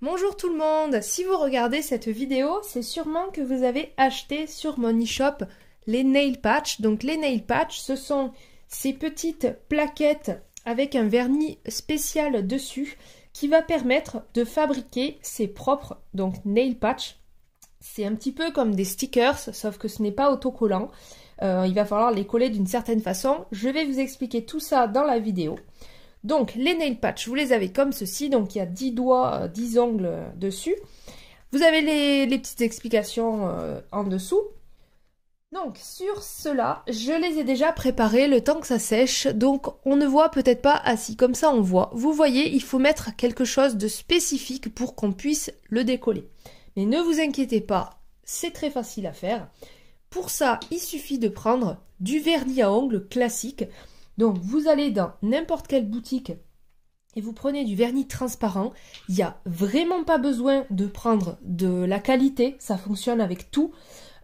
Bonjour tout le monde Si vous regardez cette vidéo, c'est sûrement que vous avez acheté sur mon shop les nail patch. Donc les nail patch, ce sont ces petites plaquettes avec un vernis spécial dessus qui va permettre de fabriquer ses propres donc nail patch. C'est un petit peu comme des stickers, sauf que ce n'est pas autocollant. Euh, il va falloir les coller d'une certaine façon. Je vais vous expliquer tout ça dans la vidéo. Donc les nail patch, vous les avez comme ceci, donc il y a 10 doigts, 10 euh, ongles dessus. Vous avez les, petites explications euh, en dessous. Donc sur cela, je les ai déjà préparés le temps que ça sèche, donc on ne voit peut-être pas assis comme ça on voit. Vous voyez, il faut mettre quelque chose de spécifique pour qu'on puisse le décoller. Mais ne vous inquiétez pas, c'est très facile à faire. Pour ça, il suffit de prendre du vernis à ongles classique. Donc vous allez dans n'importe quelle boutique et vous prenez du vernis transparent, il n'y a vraiment pas besoin de prendre de la qualité, ça fonctionne avec tout.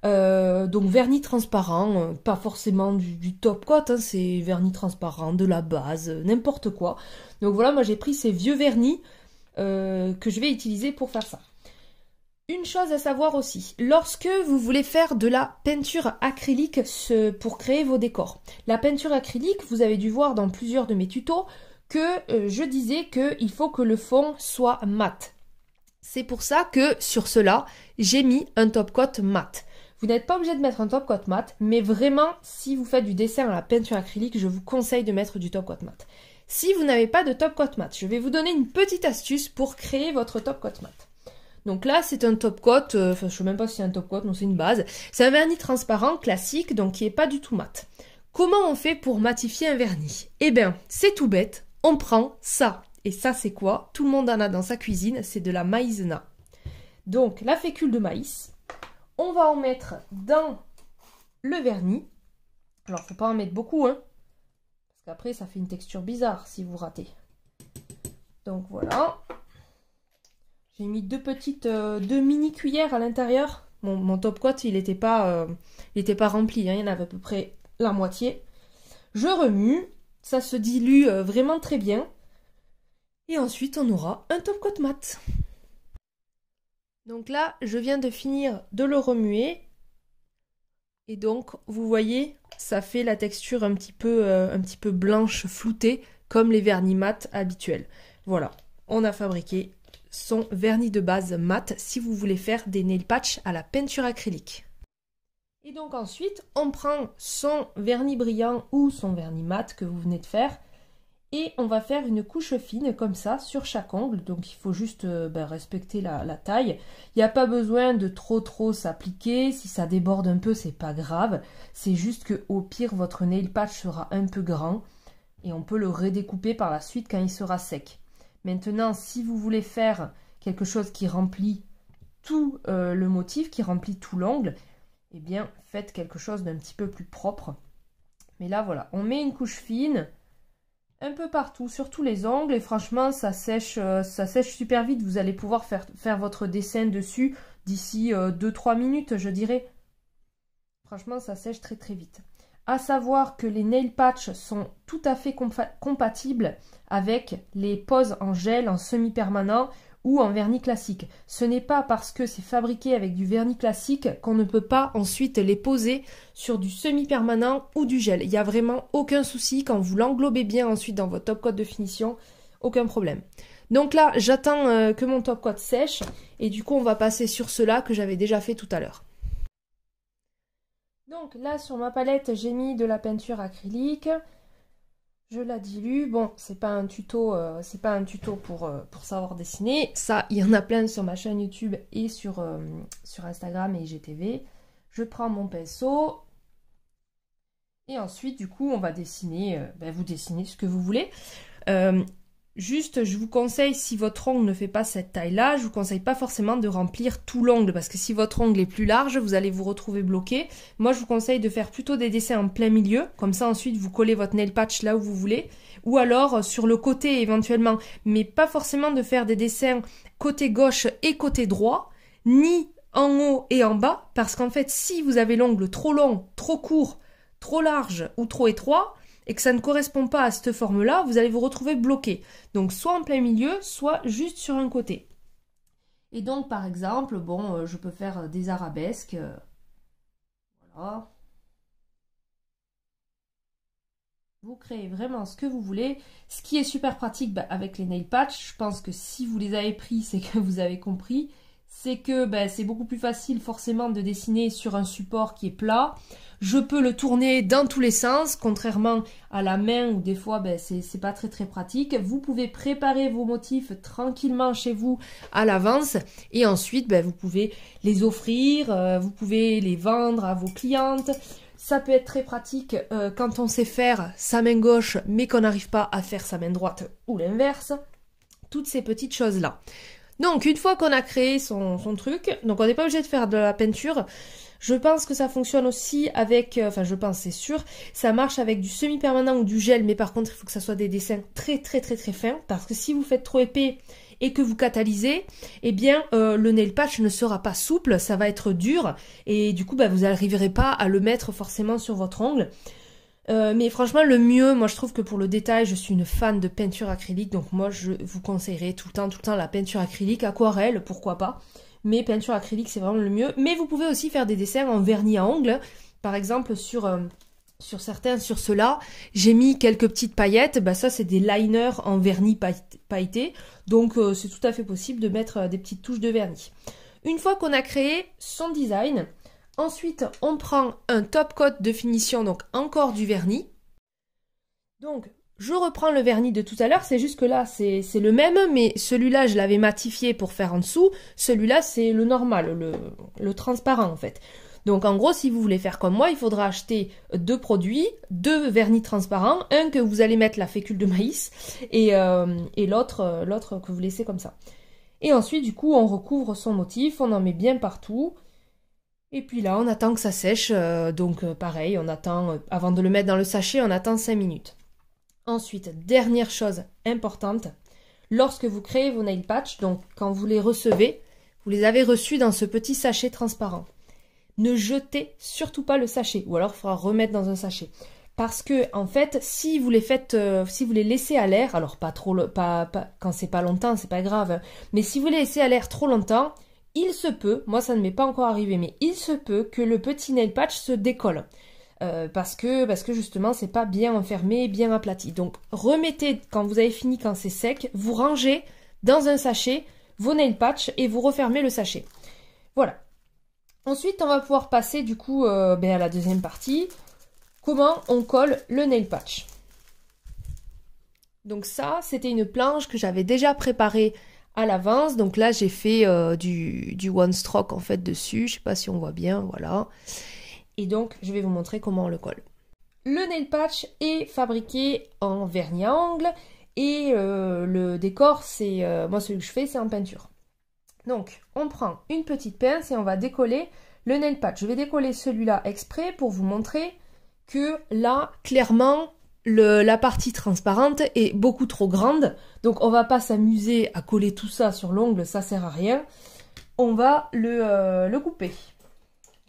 Euh, donc vernis transparent, euh, pas forcément du, top coat, hein. c'est vernis transparent, de la base, euh, n'importe quoi. Donc voilà, moi j'ai pris ces vieux vernis que je vais utiliser pour faire ça. Une chose à savoir aussi, lorsque vous voulez faire de la peinture acrylique pour créer vos décors, la peinture acrylique, vous avez dû voir dans plusieurs de mes tutos que euh, je disais qu'il faut que le fond soit mat. C'est pour ça que sur cela, j'ai mis un top coat mat. Vous n'êtes pas obligé de mettre un top coat mat, mais vraiment, si vous faites du dessin à la peinture acrylique, je vous conseille de mettre du top coat mat. Si vous n'avez pas de top coat mat, je vais vous donner une petite astuce pour créer votre top coat mat. Donc là, c'est un top coat, euh, enfin je sais même pas si c'est un top coat, non c'est une base. C'est un vernis transparent classique, donc qui est pas du tout mat. Comment on fait pour matifier un vernis Eh bien, c'est tout bête, on prend ça. Et ça c'est quoi Tout le monde en a dans sa cuisine, c'est de la maïzena. Donc la fécule de maïs, on va en mettre dans le vernis. Alors faut pas en mettre beaucoup, hein. Parce qu'après ça fait une texture bizarre si vous ratez. Donc voilà, j'ai mis deux petites, euh, deux mini cuillères à l'intérieur. Mon, top coat, il n'était pas, euh, pas rempli. Hein. il y en avait à peu près la moitié. Je remue. Ça se dilue euh, vraiment très bien. Et ensuite, on aura un top coat mat. Donc là, je viens de finir de le remuer. Et donc, vous voyez, ça fait la texture un petit peu, un petit peu blanche, floutée, comme les vernis mat habituels. Voilà, on a fabriqué son vernis de base mat si vous voulez faire des nail patch à la peinture acrylique. Et donc ensuite, on prend son vernis brillant ou son vernis mat que vous venez de faire et on va faire une couche fine comme ça sur chaque ongle. Donc il faut juste euh, ben, respecter la, la taille. Il n'y a pas besoin de trop trop s'appliquer. Si ça déborde un peu, c'est pas grave. C'est juste que au pire, votre nail patch sera un peu grand et on peut le redécouper par la suite quand il sera sec. Maintenant, si vous voulez faire quelque chose qui remplit tout euh, le motif, qui remplit tout l'angle, eh bien, faites quelque chose d'un petit peu plus propre. Mais là, voilà, on met une couche fine un peu partout, sur tous les angles, et franchement, ça sèche, euh, ça sèche super vite. Vous allez pouvoir faire, faire votre dessin dessus d'ici 2-3 euh, minutes, je dirais. Franchement, ça sèche très très vite à savoir que les nail patchs sont tout à fait compatibles avec les poses en gel, en semi-permanent ou en vernis classique. Ce n'est pas parce que c'est fabriqué avec du vernis classique qu'on ne peut pas ensuite les poser sur du semi-permanent ou du gel. Il n'y a vraiment aucun souci quand vous l'englobez bien ensuite dans votre top coat de finition, aucun problème. Donc là, j'attends euh, que mon top coat sèche et du coup, on va passer sur cela que j'avais déjà fait tout à l'heure. Donc là sur ma palette j'ai mis de la peinture acrylique, je la dilue, bon c'est pas un tuto, euh, c'est pas un tuto pour, euh, pour savoir dessiner, ça il y en a plein sur ma chaîne YouTube et sur, euh, sur Instagram et IGTV. Je prends mon pinceau et ensuite du coup on va dessiner, ben, vous dessinez ce que vous voulez. Juste, je vous conseille, si votre ongle ne fait pas cette taille-là, je vous conseille pas forcément de remplir tout l'ongle, parce que si votre ongle est plus large, vous allez vous retrouver bloqué. Moi, je vous conseille de faire plutôt des dessins en plein milieu, comme ça ensuite vous collez votre nail patch là où vous voulez, ou alors euh, sur le côté éventuellement, mais pas forcément de faire des dessins côté gauche et côté droit, ni en haut et en bas, parce qu'en fait, si vous avez l'ongle trop long, trop court, trop large ou trop étroit, et que ça ne correspond pas à cette forme-là, vous allez vous retrouver bloqué. Donc soit en plein milieu, soit juste sur un côté. Et donc par exemple, bon, euh, je peux faire euh, des arabesques. Euh, voilà. Vous créez vraiment ce que vous voulez. Ce qui est super pratique bah, avec les nail patch, je pense que si vous les avez pris, c'est que vous avez compris c'est que ben, c'est beaucoup plus facile forcément de dessiner sur un support qui est plat. Je peux le tourner dans tous les sens, contrairement à la main où des fois ben, c'est pas très très pratique. Vous pouvez préparer vos motifs tranquillement chez vous à l'avance et ensuite ben, vous pouvez les offrir, euh, vous pouvez les vendre à vos clientes. Ça peut être très pratique euh, quand on sait faire sa main gauche mais qu'on n'arrive pas à faire sa main droite ou l'inverse. Toutes ces petites choses là. Donc une fois qu'on a créé son, truc, donc on n'est pas obligé de faire de la peinture. Je pense que ça fonctionne aussi avec, euh, enfin je pense c'est sûr, ça marche avec du semi-permanent ou du gel, mais par contre il faut que ça soit des dessins très très très très fins, parce que si vous faites trop épais et que vous catalysez, eh bien euh, le nail patch ne sera pas souple, ça va être dur, et du coup bah, vous n'arriverez pas à le mettre forcément sur votre ongle. Euh, mais franchement, le mieux, moi je trouve que pour le détail, je suis une fan de peinture acrylique, donc moi je vous conseillerais tout le temps, tout le temps la peinture acrylique, aquarelle, pourquoi pas. Mais peinture acrylique, c'est vraiment le mieux. Mais vous pouvez aussi faire des dessins en vernis à ongles, par exemple sur euh, sur certains, sur ceux-là, j'ai mis quelques petites paillettes. Bah ça, c'est des liners en vernis pailleté. Donc, euh, c'est tout à fait possible de mettre des petites touches de vernis. Une fois qu'on a créé son design, Ensuite, on prend un top coat de finition, donc encore du vernis. Donc, je reprends le vernis de tout à l'heure, c'est juste que là, c'est le même, mais celui-là, je l'avais matifié pour faire en dessous. Celui-là, c'est le normal, le, transparent, en fait. Donc en gros, si vous voulez faire comme moi, il faudra acheter deux produits, deux vernis transparents, un que vous allez mettre la fécule de maïs et, euh, et l'autre que vous laissez comme ça. Et ensuite, du coup, on recouvre son motif, on en met bien partout et puis là, on attend que ça sèche. Euh, donc euh, pareil, on attend, euh, avant de le mettre dans le sachet, on attend 5 minutes. Ensuite, dernière chose importante, lorsque vous créez vos nail patch, donc quand vous les recevez, vous les avez reçus dans ce petit sachet transparent. Ne jetez surtout pas le sachet, ou alors il faudra remettre dans un sachet. Parce que en fait, si vous les faites, si vous les laissez à l'air, alors pas trop, pas, quand c'est pas longtemps, c'est pas grave. mais si vous les laissez à l'air trop longtemps, il se peut, moi ça ne m'est pas encore arrivé, mais il se peut que le petit nail patch se décolle. Euh, parce que parce que justement c'est pas bien enfermé, bien aplati. Donc remettez quand vous avez fini, quand c'est sec, vous rangez dans un sachet vos nail patch et vous refermez le sachet. Voilà. Ensuite on va pouvoir passer du coup euh, ben, à la deuxième partie. Comment on colle le nail patch. Donc ça c'était une planche que j'avais déjà préparée à l'avance. Donc là, j'ai fait euh, du, du, one stroke en fait dessus. Je sais pas si on voit bien, voilà. Et donc, je vais vous montrer comment on le colle. Le nail patch est fabriqué en vernis à et euh, le décor, c'est euh, moi celui que je fais, c'est en peinture. Donc, on prend une petite pince et on va décoller le nail patch. Je vais décoller celui-là exprès pour vous montrer que là, clairement, la partie transparente est beaucoup trop grande, donc on va pas s'amuser à coller tout ça sur l'ongle, ça sert à rien. On va le, euh, le, couper.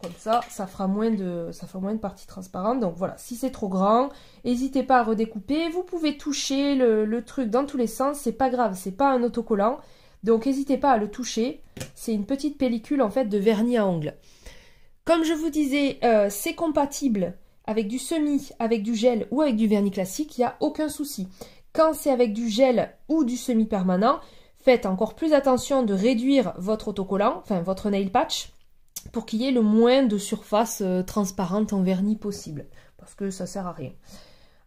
Comme ça, ça fera moins de, ça partie transparente. Donc voilà, si c'est trop grand, n'hésitez pas à redécouper. Vous pouvez toucher le, truc dans tous les sens, c'est pas grave, c'est pas un autocollant. Donc n'hésitez pas à le toucher. C'est une petite pellicule en fait de vernis à ongles. Comme je vous disais, euh, c'est compatible avec du semi, avec du gel ou avec du vernis classique, il n'y a aucun souci. Quand c'est avec du gel ou du semi permanent, faites encore plus attention de réduire votre autocollant, enfin votre nail patch, pour qu'il y ait le moins de surface euh, transparente en vernis possible, parce que ça sert à rien.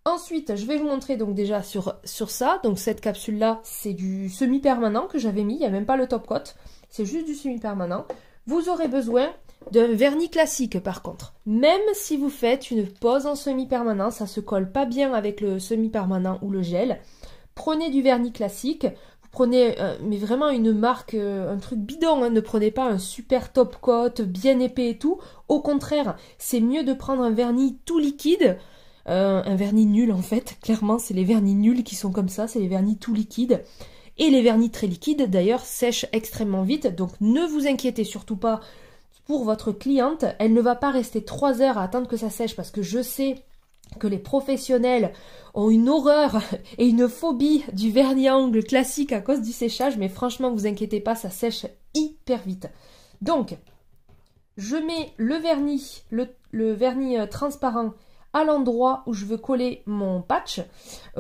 Ensuite, je vais vous montrer donc déjà sur, sur ça. Donc cette capsule-là, c'est du semi-permanent que j'avais mis. Il n'y a même pas le top coat. C'est juste du semi-permanent. Vous aurez besoin d'un vernis classique par contre. Même si vous faites une pose en semi-permanent, ça se colle pas bien avec le semi-permanent ou le gel. Prenez du vernis classique, vous prenez euh, mais vraiment une marque, euh, un truc bidon, hein. ne prenez pas un super top coat bien épais et tout. Au contraire, c'est mieux de prendre un vernis tout liquide. Euh, un vernis nul en fait, clairement c'est les vernis nuls qui sont comme ça, c'est les vernis tout liquides. Et les vernis très liquides d'ailleurs sèchent extrêmement vite, donc ne vous inquiétez surtout pas pour votre cliente, elle ne va pas rester trois heures à attendre que ça sèche parce que je sais que les professionnels ont une horreur et une phobie du vernis à ongles classique à cause du séchage, mais franchement, vous inquiétez pas, ça sèche hyper vite. Donc, je mets le vernis, le, vernis euh, transparent à l'endroit où je veux coller mon patch. Ne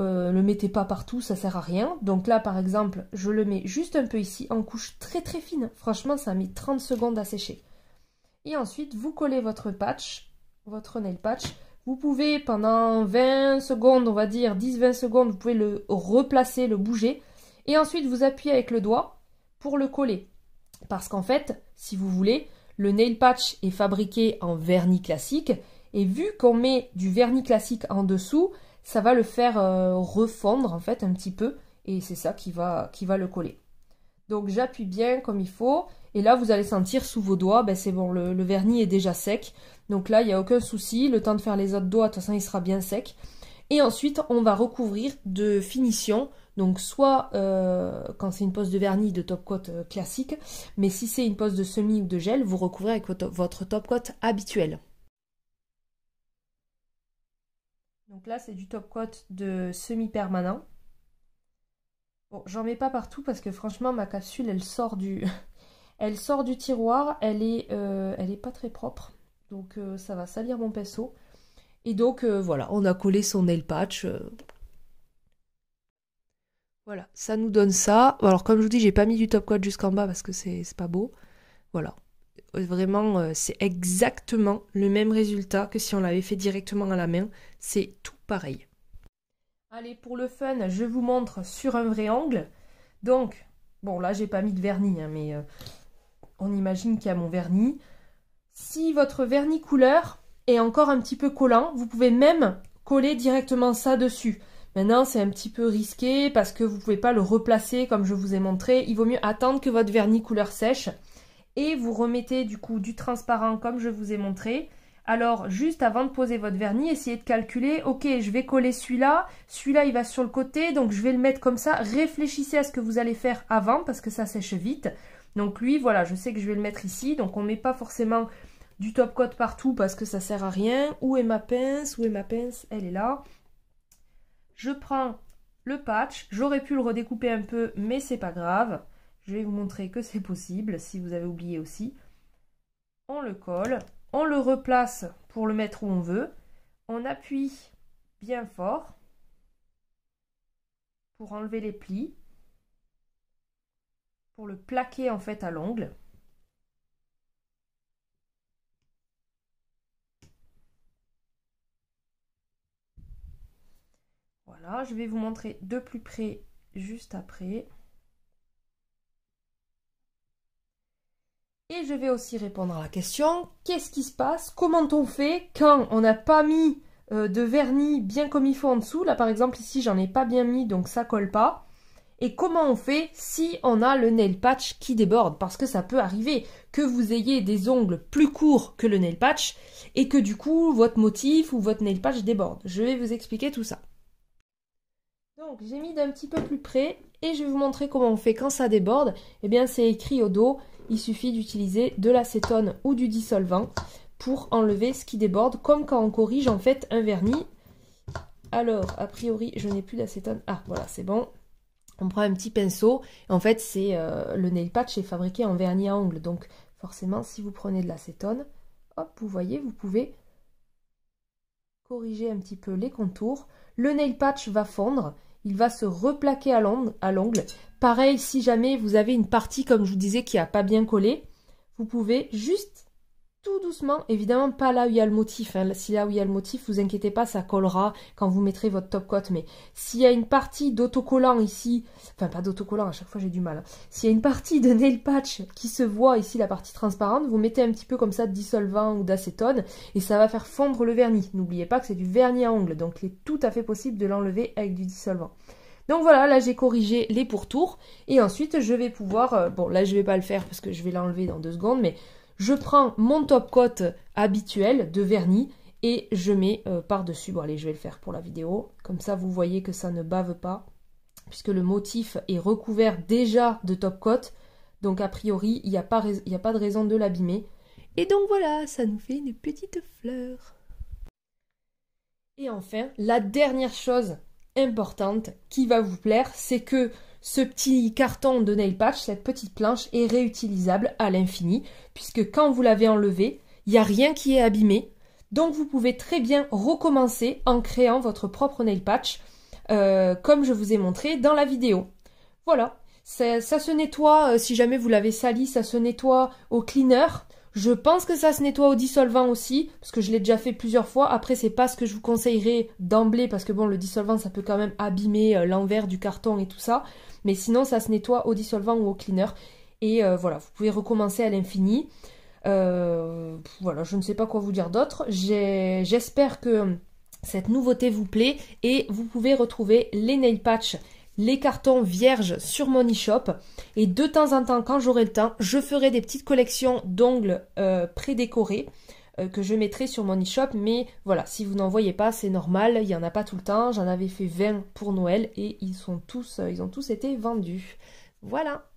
euh, le mettez pas partout, ça sert à rien. Donc là, par exemple, je le mets juste un peu ici, en couche très très fine. Franchement, ça a mis 30 secondes à sécher. Et ensuite, vous collez votre patch, votre nail patch. Vous pouvez pendant 20 secondes, on va dire 10-20 secondes, vous pouvez le replacer, le bouger. Et ensuite, vous appuyez avec le doigt pour le coller. Parce qu'en fait, si vous voulez, le nail patch est fabriqué en vernis classique. Et vu qu'on met du vernis classique en dessous, ça va le faire euh, refondre en fait un petit peu. Et c'est ça qui va, qui va le coller. Donc j'appuie bien comme il faut. Et là, vous allez sentir sous vos doigts, ben, c'est bon, le, vernis est déjà sec. Donc là, il n'y a aucun souci. Le temps de faire les autres doigts, de toute façon, il sera bien sec. Et ensuite, on va recouvrir de finition. Donc soit euh, quand c'est une pose de vernis de top coat euh, classique, mais si c'est une pose de semi ou de gel, vous recouvrez avec votre top coat habituel. Donc là, c'est du top coat de semi-permanent. Bon, j'en mets pas partout parce que franchement, ma capsule, elle sort du, elle sort du tiroir. Elle est, euh, elle est pas très propre. Donc, euh, ça va salir mon pinceau. Et donc, euh, voilà, on a collé son nail patch. Voilà, ça nous donne ça. Alors, comme je vous dis, j'ai pas mis du top coat jusqu'en bas parce que c'est pas beau. Voilà. Vraiment, c'est exactement le même résultat que si on l'avait fait directement à la main. C'est tout pareil. Allez, pour le fun, je vous montre sur un vrai angle. Donc, bon là, j'ai pas mis de vernis, hein, mais euh, on imagine qu'il y a mon vernis. Si votre vernis couleur est encore un petit peu collant, vous pouvez même coller directement ça dessus. Maintenant, c'est un petit peu risqué parce que vous ne pouvez pas le replacer comme je vous ai montré. Il vaut mieux attendre que votre vernis couleur sèche et vous remettez du coup du transparent comme je vous ai montré alors, juste avant de poser votre vernis, essayez de calculer, ok, je vais coller celui-là, celui-là il va sur le côté, donc je vais le mettre comme ça. Réfléchissez à ce que vous allez faire avant, parce que ça sèche vite. Donc lui, voilà, je sais que je vais le mettre ici, donc on ne met pas forcément du top coat partout, parce que ça sert à rien. Où est ma pince Où est ma pince Elle est là. Je prends le patch, j'aurais pu le redécouper un peu, mais c'est pas grave. Je vais vous montrer que c'est possible, si vous avez oublié aussi. On le colle on le replace pour le mettre où on veut, on appuie bien fort pour enlever les plis, pour le plaquer en fait à l'ongle. Voilà, je vais vous montrer de plus près juste après. Et je vais aussi répondre à la question qu'est-ce qui se passe Comment on fait quand on n'a pas mis euh, de vernis bien comme il faut en dessous Là par exemple ici j'en ai pas bien mis donc ça colle pas. Et comment on fait si on a le nail patch qui déborde Parce que ça peut arriver que vous ayez des ongles plus courts que le nail patch et que du coup votre motif ou votre nail patch déborde. Je vais vous expliquer tout ça. Donc j'ai mis d'un petit peu plus près et je vais vous montrer comment on fait quand ça déborde. Eh bien c'est écrit au dos il suffit d'utiliser de l'acétone ou du dissolvant pour enlever ce qui déborde, comme quand on corrige en fait un vernis. Alors, a priori, je n'ai plus d'acétone. Ah, voilà, c'est bon. On prend un petit pinceau. En fait, c'est euh, le nail patch est fabriqué en vernis à ongles. Donc, forcément, si vous prenez de l'acétone, hop, vous voyez, vous pouvez corriger un petit peu les contours. Le nail patch va fondre il va se replaquer à l'ongle. Pareil, si jamais vous avez une partie, comme je vous disais, qui n'a pas bien collé, vous pouvez juste tout doucement, évidemment pas là où il y a le motif. Hein. Si là où il y a le motif, vous inquiétez pas, ça collera quand vous mettrez votre top coat. Mais s'il y a une partie d'autocollant ici, enfin pas d'autocollant, à chaque fois j'ai du mal. Hein. S'il y a une partie de nail patch qui se voit ici, la partie transparente, vous mettez un petit peu comme ça de dissolvant ou d'acétone et ça va faire fondre le vernis. N'oubliez pas que c'est du vernis à ongles, donc il est tout à fait possible de l'enlever avec du dissolvant. Donc voilà, là j'ai corrigé les pourtours et ensuite je vais pouvoir, euh, bon là je vais pas le faire parce que je vais l'enlever dans deux secondes, mais je prends mon top coat habituel de vernis et je mets euh, par-dessus. Bon allez, je vais le faire pour la vidéo. Comme ça, vous voyez que ça ne bave pas puisque le motif est recouvert déjà de top coat. Donc a priori, il n'y a, a pas de raison de l'abîmer. Et donc voilà, ça nous fait une petite fleur. Et enfin, la dernière chose importante qui va vous plaire, c'est que ce petit carton de nail patch, cette petite planche, est réutilisable à l'infini, puisque quand vous l'avez enlevé, il n'y a rien qui est abîmé. Donc vous pouvez très bien recommencer en créant votre propre nail patch, euh, comme je vous ai montré dans la vidéo. Voilà, ça, ça se nettoie, euh, si jamais vous l'avez sali, ça se nettoie au cleaner. Je pense que ça se nettoie au dissolvant aussi, parce que je l'ai déjà fait plusieurs fois. Après, n'est pas ce que je vous conseillerais d'emblée, parce que bon, le dissolvant, ça peut quand même abîmer euh, l'envers du carton et tout ça. Mais sinon, ça se nettoie au dissolvant ou au cleaner. Et euh, voilà, vous pouvez recommencer à l'infini. Euh, voilà, je ne sais pas quoi vous dire d'autre. J'espère que cette nouveauté vous plaît et vous pouvez retrouver les nail Patchs les cartons vierges sur mon e-shop. Et de temps en temps, quand j'aurai le temps, je ferai des petites collections d'ongles euh, prédécorés euh, que je mettrai sur mon e-shop. Mais voilà, si vous n'en voyez pas, c'est normal, il n'y en a pas tout le temps. J'en avais fait 20 pour Noël et ils sont tous, euh, ils ont tous été vendus. Voilà